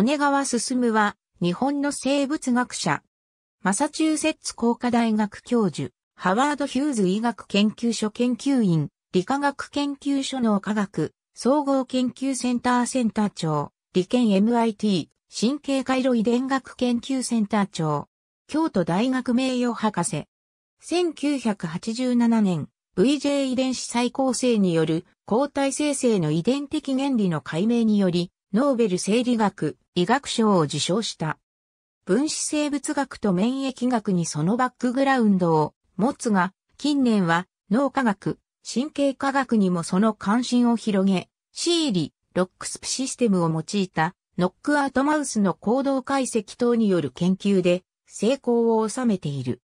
利根川進は、日本の生物学者。マサチューセッツ工科大学教授、ハワード・ヒューズ医学研究所研究員、理化学研究所の科学、総合研究センターセンター長、理研 MIT、神経回路遺伝学研究センター長、京都大学名誉博士。1987年、VJ 遺伝子再構成による抗体生成の遺伝的原理の解明により、ノーベル生理学、医学賞を受賞した。分子生物学と免疫学にそのバックグラウンドを持つが、近年は脳科学、神経科学にもその関心を広げ、シーリ、ロックスプシステムを用いたノックアウトマウスの行動解析等による研究で成功を収めている。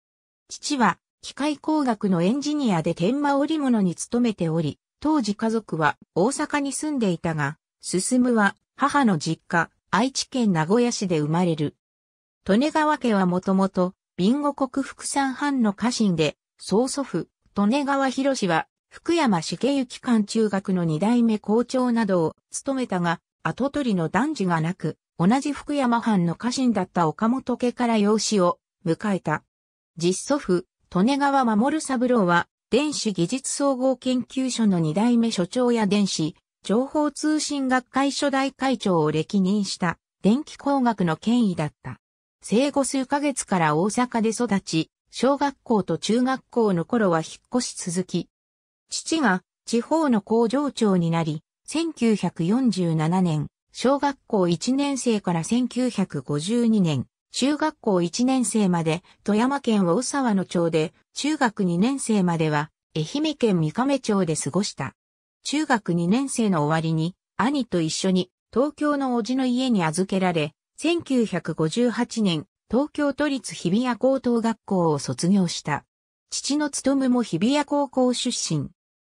父は機械工学のエンジニアで天馬織物に勤めており、当時家族は大阪に住んでいたが、進は母の実家、愛知県名古屋市で生まれる。利根川家はもともと、ビンゴ国副産藩の家臣で、曽祖父、利根川博士は、福山茂之館中学の二代目校長などを務めたが、跡取りの男児がなく、同じ福山藩の家臣だった岡本家から養子を迎えた。実祖父、利根川守三郎は、電子技術総合研究所の二代目所長や電子情報通信学会初代会長を歴任した電気工学の権威だった。生後数ヶ月から大阪で育ち、小学校と中学校の頃は引っ越し続き、父が地方の工場長になり、1947年、小学校1年生から1952年、中学校1年生まで富山県大沢の町で、中学2年生までは愛媛県三亀町で過ごした。中学2年生の終わりに、兄と一緒に東京の叔父の家に預けられ、1958年、東京都立日比谷高等学校を卒業した。父の務も日比谷高校出身。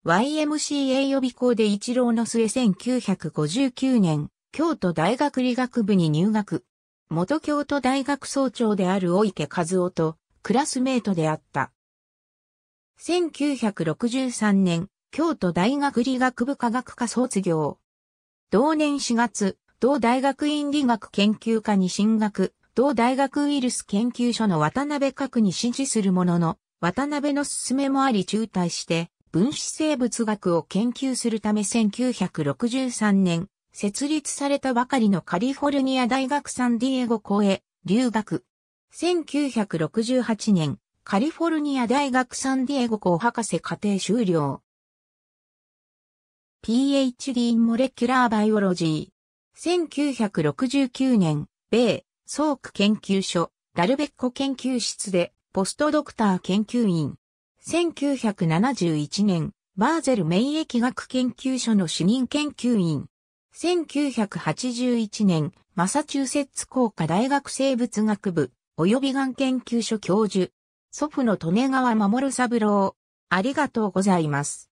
YMCA 予備校で一郎の末1959年、京都大学理学部に入学。元京都大学総長である大池和夫とクラスメートであった。1963年、京都大学理学部科学科卒業。同年4月、同大学院理学研究科に進学、同大学ウイルス研究所の渡辺角に支持するものの、渡辺の勧めもあり中退して、分子生物学を研究するため1963年、設立されたばかりのカリフォルニア大学サンディエゴ校へ留学。1968年、カリフォルニア大学サンディエゴ校博士課程修了。PhD in Molecular Biology。1969年、米、ソーク研究所、ダルベッコ研究室で、ポストドクター研究員。1971年、バーゼル免疫学研究所の主任研究員。1981年、マサチューセッツ工科大学生物学部、及びがん研究所教授。祖父の利根川守三郎。ありがとうございます。